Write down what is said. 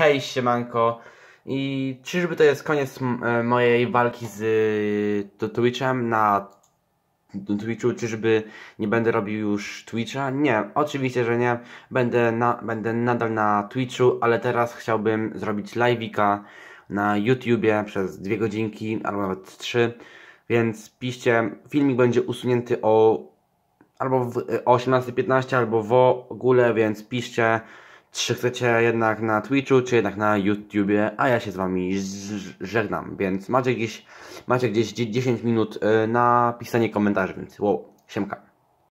hej, siemanko. I czyżby to jest koniec e, mojej walki z e, Twitchem na Twitchu, czyżby nie będę robił już Twitcha? Nie, oczywiście, że nie. Będę, na, będę nadal na Twitchu, ale teraz chciałbym zrobić live'ika na YouTubie przez dwie godzinki, albo nawet trzy. Więc piście, filmik będzie usunięty o albo w, e, o 18.15, albo w ogóle, więc piszcie. Czy chcecie jednak na Twitchu, czy jednak na YouTubie, a ja się z wami żegnam, więc macie gdzieś, macie gdzieś 10 minut y, na pisanie komentarzy, więc wow, siemka.